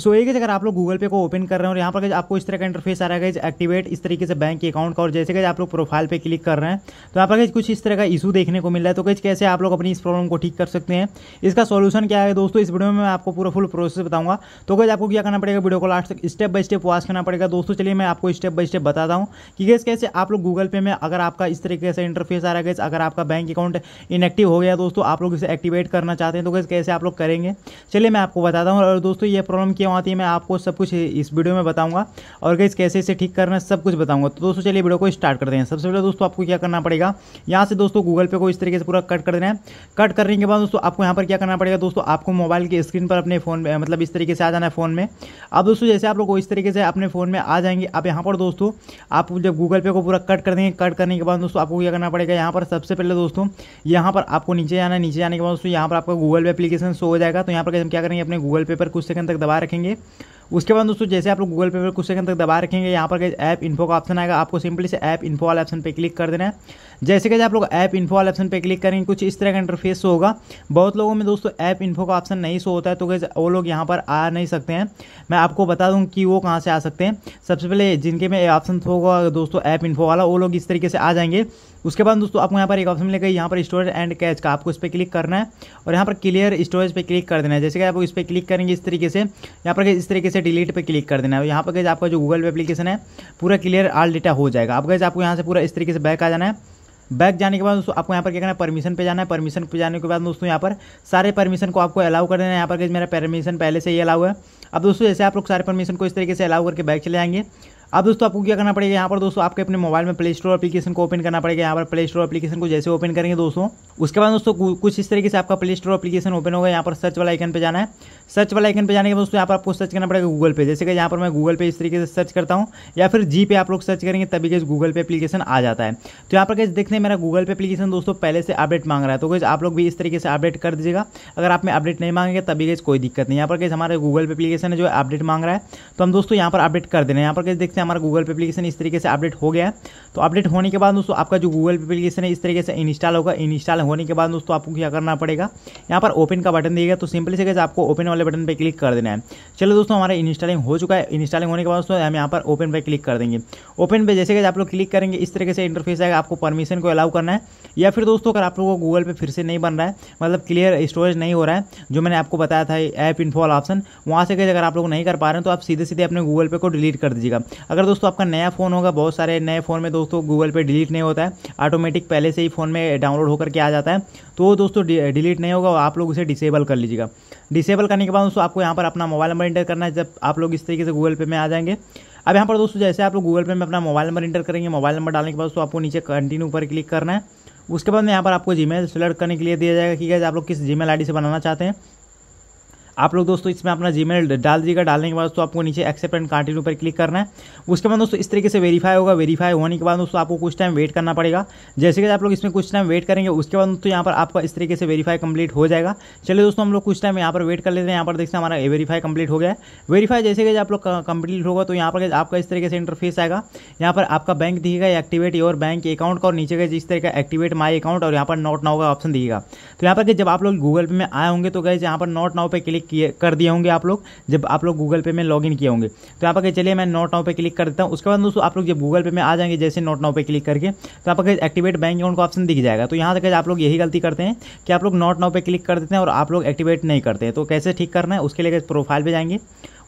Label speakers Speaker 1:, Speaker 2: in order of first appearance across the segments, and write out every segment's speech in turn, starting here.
Speaker 1: सो so, एक अगर आप लोग गूगल पे को ओपन कर रहे हैं और यहाँ पर आपको इस तरह का इंटरफेस आ रहा है एक्टिवेट इस तरीके से बैंक अकाउंट का और जैसे कि आप लोग प्रोफाइल पे क्लिक कर रहे हैं तो यहाँ पर कुछ इस तरह का इशू देखने को मिल रहा है तो कैसे कैसे आप लोग अपनी इस प्रॉब्लम को ठीक कर सकते हैं इसका सोल्यूशन क्या है दोस्तों इस वीडियो में मैं आपको पूरा फुल प्रोसेस बताऊंगा तो कैसे आपको क्या करना पड़ेगा वीडियो को लास्ट तक स्टेप बाय स्टेप वॉश करना पड़ेगा दोस्तों चलिए मैं आपको स्टेप बाय स्टेप बताता हूँ कि कैसे कैसे आप लोग गूगल पे में अगर आपका इस तरीके से इंटरफेस आ रहा है अगर आपका बैंक अकाउंट इनएक्टिव हो गया दोस्तों आप लोग इसे एक्टिवेट करना चाहते हैं तो कैसे कैसे आप लोग करेंगे चलिए मैं आपको बताता हूँ और दोस्तों ये प्रॉब्लम क्यों आती है मैं आपको सब कुछ इस वीडियो में बताऊंगा और गई कैसे इसे ठीक करना है सब कुछ बताऊंगा तो दोस्तों चलिए वीडियो को स्टार्ट करते हैं सबसे पहले दोस्तों आपको क्या करना पड़ेगा यहाँ से दोस्तों गूगल पे को इस तरीके से पूरा कट कर देना है कट करने के बाद दोस्तों आपको यहाँ पर क्या करना पड़ेगा दोस्तों आपको मोबाइल की स्क्रीन पर अपने फोन में मतलब इस तरीके से आ जाना है फोन में अब दोस्तों जैसे आप लोग इस तरीके से अपने फोन में आ जाएंगे आप यहाँ पर दोस्तों आप जब गूगल पे को पूरा कट कर देंगे कट करने के बाद दोस्तों आपको क्या करना पड़ेगा यहाँ पर सबसे पहले दोस्तों यहाँ पर आपको नीचे आना नीचे जाने के बाद दोस्तों यहाँ पर आपका गूगल पे एप्लीकेशन शो हो जाएगा तो यहाँ पर हम क्या करेंगे अपने गूगल पे पर कुछ सेकंड तक दबा रखें रखेंगे उसके बाद दोस्तों जैसे आप लोग गूगल पे पर कुछ सेकंड तक दबा रखेंगे यहाँ पर ऐप इन्फो का ऑप्शन आएगा आपको सिंपली से ऐप इन्फो वाले ऑप्शन पे क्लिक कर देना है जैसे कि आप लोग ऐप इन्फो वाले ऑप्शन पे क्लिक करेंगे कुछ इस तरह का इंटरफेस होगा बहुत लोगों में दोस्तों ऐप इन्फो का ऑप्शन नहीं सो होता है तो कैसे वो लोग यहाँ पर आ नहीं सकते हैं मैं आपको बता दूँ कि वो कहाँ से आ सकते हैं सबसे पहले जिनके में ऑप्शन होगा दोस्तों ऐप इन्फो वाला वो लोग इस तरीके से आ जाएंगे उसके बाद दोस्तों आपको यहाँ पर एक ऑप्शन मिलेगा यहाँ पर स्टोरेज एंड कैच का आपको इस पर क्लिक करना है और यहाँ पर क्लियर स्टोरेज पर क्लिक कर देना है जैसे कि आप इस पर क्लिक करेंगे इस तरीके से यहाँ पर इस तरीके से डिलीट पर क्लिक कर देना है यहाँ पर आपका जो गूगल पे एप्लीकेशन है पूरा क्लियर आल डेटा हो जाएगा आप कैसे आपको यहाँ से पूरा इस तरीके से बैक आ जाना है बैक जाने के बाद दोस्तों आपको यहाँ पर क्या करना है परमिशन पे जाना है परमिशन पे जाने के बाद दोस्तों यहाँ पर सारे परमिशन को आपको अलाउ कर देना है यहाँ पर मेरा परमिशन पहले से ही अलाउ है अब दोस्तों जैसे आप लोग सारे परमिशन को इस तरीके से अलाउ करके बैक चले जाएंगे अब दोस्तों आपको क्या करना पड़ेगा यहाँ पर दोस्तों आपके अपने मोबाइल में प्ले स्टोर एप्लीकेशन को ओपन करना पड़ेगा यहाँ पर प्ले स्टोर एप्लीकेशन को जैसे ओपन करेंगे दोस्तों उसके बाद दोस्तों कुछ इस तरीके से आपका प्ले स्टोर अपलीकेशन ओपन होगा यहाँ पर सर्च वाला आइकन पे जाना है सर्च वाला आइकन पे जाने के बाद दोस्तों यहाँ पर आपको सर्च करना पड़ेगा गूगल पे जैसे कि यहाँ पर मैं गूगल पे इस तरीके से सर्च करता हूँ या फिर जी पे आप लोग सर्च करेंगे तभी कैसे गूगल पे अपलीकेशन आ जाता है तो यहाँ पर कैसे देखने मेरा गूगल पे अपलीकेशन दोस्तों पहले से अपडेट मांग रहा है तो कैसे आप लोग भी इस तरीके से अपडेट कर दीजिएगा अगर आप अपडेट नहीं मांगेंगे तभी कैसे कोई दिक्कत नहीं यहाँ पर कैसे हमारे गूगल पे अपलीकेशन है जो अपडेट मांग रहा है तो हम दोस्तों यहाँ पर अपडेट कर देना यहाँ पर कैसे देखते हैं हमारा गूगल पे अपलीकेशन इस तरीके से अपडेट हो गया है तो अपडेट होने के बाद दोस्तों आपका जो गूगल पे अपलीकेशन है इस तरीके से इंस्टॉल होगा इंस्टॉल होने के बाद दोस्तों आपको क्या करना पड़ेगा यहाँ पर ओपन का बटन दिएगा तो सिंपली से कैसे आपको ओपन वाले बटन पर क्लिक कर देना है चलो दोस्तों हमारा इंस्टॉलिंग हो चुका है इंस्टॉलिंग होने के बाद दोस्तों हम यहाँ पर ओपन पर क्लिक कर देंगे ओपन पर जैसे कैसे आप लोग क्लिक करेंगे इस तरीके से इंटरफेस आएगा आपको परमिशन को अलाउ करना है या फिर दोस्तों अगर आप लोगों को गूगल पर फिर से नहीं बन रहा है मतलब क्लियर स्टोरेज नहीं हो रहा है जो मैंने आपको बताया था ऐप इनफॉल ऑप्शन वहाँ से कैसे अगर आप लोग नहीं कर पा रहे हैं तो आप सीधे सीधे अपने गूगल पे को डिलीट कर दीजिएगा अगर दोस्तों आपका नया फ़ोन होगा बहुत सारे नए फ़ोन में दोस्तों गूगल पे डिलीट नहीं होता है ऑटोमेटिक पहले से ही फ़ोन में डाउनलोड होकर के आ जाता है तो वो दोस्तों डिलीट नहीं होगा और आप लोग उसे डिसेबल कर लीजिएगा डिसेबल करने के बाद दोस्तों आपको यहाँ पर अपना मोबाइल नंबर इंटर करना है जब आप लोग इस तरीके से गूगल पे में आ जाएंगे अब यहाँ पर दोस्तों जैसे आप लोग गूगल पे में अपना मोबाइल नंबर इंटर करेंगे मोबाइल नंबर डालने के बाद दोस्तों आपको नीचे कंटिन्यू पर क्लिक करना है उसके बाद में यहाँ पर आपको जीमेल सेलेक्ट करने के लिए दिया जाएगा कि आप लोग किस जीमेल आईडी से बनाना चाहते हैं आप लोग दोस्तों इसमें अपना जीमेल डाल दीजिएगा डालने के बाद दोस्तों आपको नीचे एक्सेप्ट एंड कंटिन्यू पर क्लिक करना है उसके बाद दोस्तों इस तरीके से वेरीफाई होगा वेरीफाई होने के बाद दोस्तों आपको कुछ टाइम वेट करना पड़ेगा जैसे कि आप लोग इसमें कुछ टाइम वेट करेंगे उसके बाद दोस्तों यहाँ पर आपका इस तरीके से वेरीफाई कंप्लीट हो जाएगा चलिए दोस्तों हम लोग कुछ टाइम यहाँ पर वेट कर लेते हैं यहाँ पर देखते हैं हमारा वेरीफाई कंप्लीट हो गया है वेरीफाई जैसे कि आप लोग कंप्लीट होगा तो यहाँ पर आपका इस तरीके से इंटरफेस आएगा यहाँ पर आपका बैंक दिखेगा एक्टिवेट योर बैंक अकाउंट का और नीचे का जिस तरीके का एक्टिवेट माई अकाउंट और यहाँ पर नॉट नाउ का ऑप्शन दिखेगा तो यहाँ पर जब आप लोग गूगल पे में आए होंगे तो गए यहाँ पर नॉट नाउ पे क्लिक किए कर दिए होंगे आप लोग जब आप लोग गूगल पे में लॉगिन किए होंगे तो आप अगर चलिए मैं नोट नाउ पे क्लिक कर देता हूँ उसके बाद दोस्तों आप लोग जब गूगल पे में आ जाएंगे जैसे नोट नाउ पे क्लिक करके तो आप अगर एक्टिवेट बैंक अकाउंट का ऑप्शन दिख जाएगा तो यहाँ तक आप लोग यही गलती करते हैं कि आप लोग नोट नाउ पे क्लिक कर देते हैं और आप लोग एक्टिवेट नहीं करते तो कैसे ठीक करना है उसके लिए प्रोफाइल पर जाएंगे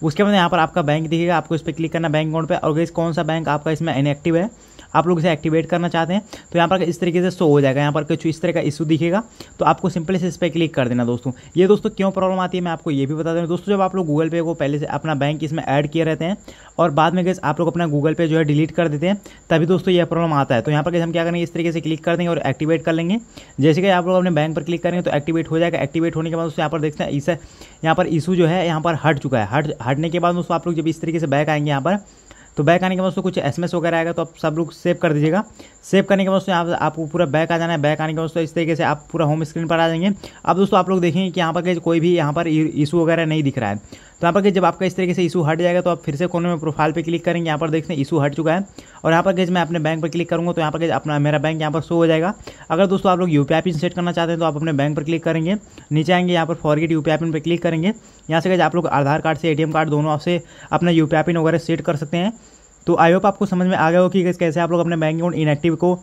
Speaker 1: उसके बाद यहाँ पर आपका बैंक दिखेगा आपको इस पर क्लिक करना बैंक अकाउंट पर और कौन सा बैंक आपका इसमें इनएक्टिव है आप लोग इसे एक्टिवेट करना चाहते हैं तो यहाँ पर इस तरीके से शो हो जाएगा यहाँ पर कुछ इस तरह का इशू दिखेगा तो आपको सिंपली से इस पर क्लिक कर देना दोस्तों ये दोस्तों क्यों प्रॉब्लम आती है मैं आपको ये भी बता दूँ दोस्तों जब आप लोग गूगल पे को पहले से अपना बैंक इसमें ऐड किए रहते हैं और बाद में कैसे आप लोग अपना गूगल पे जो है डिलीट कर देते हैं तभी दोस्तों यह प्रॉब्लम आता है तो यहाँ पर हम क्या करेंगे इस तरीके से क्लिक कर देंगे और एक्टिवेट कर लेंगे जैसे कि आप लोग अपने बैंक पर क्लिक करेंगे तो एक्टिवेट हो जाएगा एक्टिवेट होने के बाद दोस्तों यहाँ पर देखते हैं इसे यहाँ पर इशू जो है यहाँ पर हट चुका है हट हटने के बाद दोस्तों आप लोग जब इस तरीके से बैक आएंगे यहाँ पर तो बैक आने के बाद कुछ एस वगैरह आएगा तो आप सब लोग सेव कर दीजिएगा सेव करने के बाद यहाँ आपको पूरा बैक आ जाना है बैक आने के बाद इस तरीके से आप पूरा होम स्क्रीन पर आ जाएंगे अब दोस्तों आप लोग देखेंगे कि यहाँ पर कोई भी यहाँ पर इशू वगैरह नहीं दिख रहा है तो यहाँ पर जब आपका इस तरीके से इशू हट जाएगा तो आप फिर से कोने में प्रोफाइल पर क्लिक करेंगे यहाँ पर देखते हैं इशू हट चुका है और यहाँ पर कैसे मैं अपने बैंक पर क्लिक करूँगा तो यहाँ पर अपना मेरा बैंक यहाँ पर शो हो जाएगा अगर दोस्तों आप लोग यू पी सेट करना चाहते हैं तो आप अपने बैंक पर क्लिक करेंगे नीचे आएंगे यहाँ पर फॉरगेट यू पी पर क्लिक करेंगे यहाँ से गज आप लोग आधार कार्ड से ए कार्ड दोनों आपसे अपना यू पी वगैरह सेट कर सकते हैं तो आई होप आपको समझ में आ गया हो कि कैसे आप लोग अपने बैंक अकाउंट इनएक्टिव को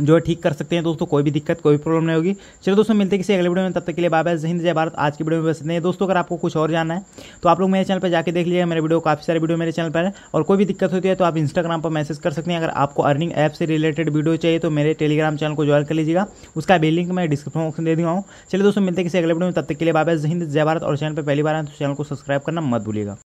Speaker 1: जो है ठीक कर सकते हैं दोस्तों कोई भी दिक्कत कोई प्रॉब्लम नहीं होगी चलो दोस्तों मिलते हैं किसी अगले वीडियो में तब तक के लिए बाय बाय हिंद जय भारत आज की वीडियो में बस नहीं दोस्तों अगर आपको कुछ और जानना है तो आप लोग मेरे चैनल पर जाकर देख लीजिए मेरे वीडियो काफ़ी सारे वीडियो मेरे चैनल पर है और कोई भी दिक्कत होती है तो आप इंस्टाग्राम पर मैसेज कर सकते हैं अगर आपको अर्निंग ऐप से रिलेटेड वीडियो चाहिए तो मेरे टेलीग्राम चैनल को ज्वाइन कर लीजिएगा उसका भी लिंक मैं डिस्क्रिप्शन बॉक्स में दे दूँगा चलिए दोस्तों मिलते हैं किसी अगले वीडियो में तब तक के लिए बाय बाय हिंद जय भारत और चैनल पर पहली बार आए तो चैनल को सब्सक्राइब करना मत भूलिएगा